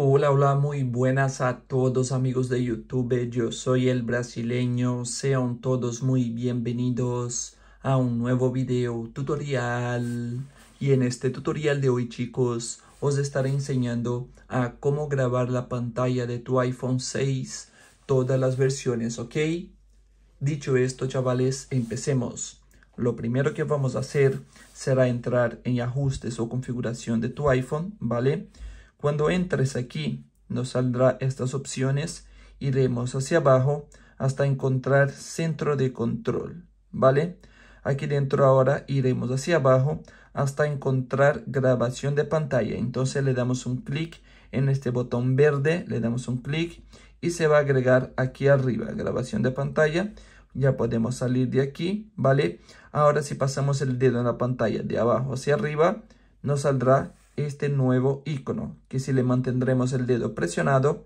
Hola, hola, muy buenas a todos amigos de YouTube. Yo soy el brasileño. Sean todos muy bienvenidos a un nuevo video tutorial. Y en este tutorial de hoy chicos, os estaré enseñando a cómo grabar la pantalla de tu iPhone 6, todas las versiones, ¿ok? Dicho esto chavales, empecemos. Lo primero que vamos a hacer será entrar en ajustes o configuración de tu iPhone, ¿vale? vale cuando entres aquí, nos saldrá estas opciones. Iremos hacia abajo hasta encontrar centro de control, ¿vale? Aquí dentro ahora iremos hacia abajo hasta encontrar grabación de pantalla. Entonces le damos un clic en este botón verde, le damos un clic y se va a agregar aquí arriba, grabación de pantalla. Ya podemos salir de aquí, ¿vale? Ahora si pasamos el dedo en la pantalla de abajo hacia arriba, nos saldrá este nuevo icono, que si le mantendremos el dedo presionado,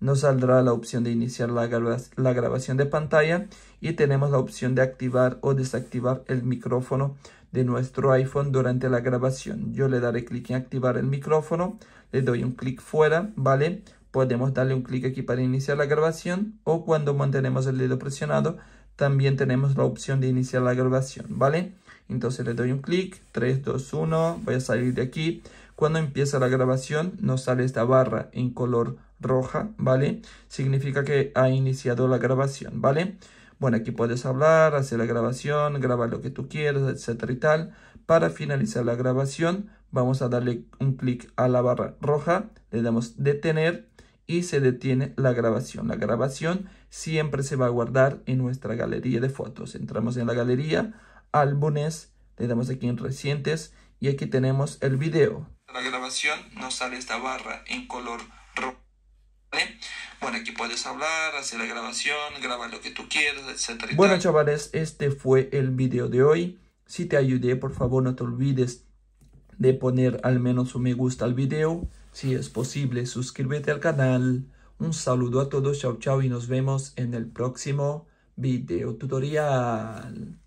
nos saldrá la opción de iniciar la, grabación de pantalla y tenemos la opción de activar o desactivar el micrófono de nuestro iPhone durante la grabación. Yo le daré clic en activar el micrófono, le doy un clic fuera, ¿vale? Podemos darle un clic aquí para iniciar la grabación o cuando mantenemos el dedo presionado también tenemos la opción de iniciar la grabación, ¿vale? Entonces le doy un clic, 3, 2, 1, voy a salir de aquí. Cuando empieza la grabación nos sale esta barra en color roja, ¿vale? Significa que ha iniciado la grabación, ¿vale? Bueno, aquí puedes hablar, hacer la grabación, grabar lo que tú quieras, etcétera y tal. Para finalizar la grabación, vamos a darle un clic a la barra roja, le damos detener y se detiene la grabación. La grabación siempre se va a guardar en nuestra galería de fotos. Entramos en la galería, álbumes, le damos aquí en recientes y aquí tenemos el video. La grabación nos sale esta barra en color rojo. Bueno, aquí puedes hablar, hacer la grabación, grabar lo que tú quieras, etcétera. Bueno, chavales, este fue el video de hoy. Si te ayudé, por favor, no te olvides de poner al menos un me gusta al video si es posible, suscríbete al canal. Un saludo a todos, chao chao y nos vemos en el próximo video tutorial.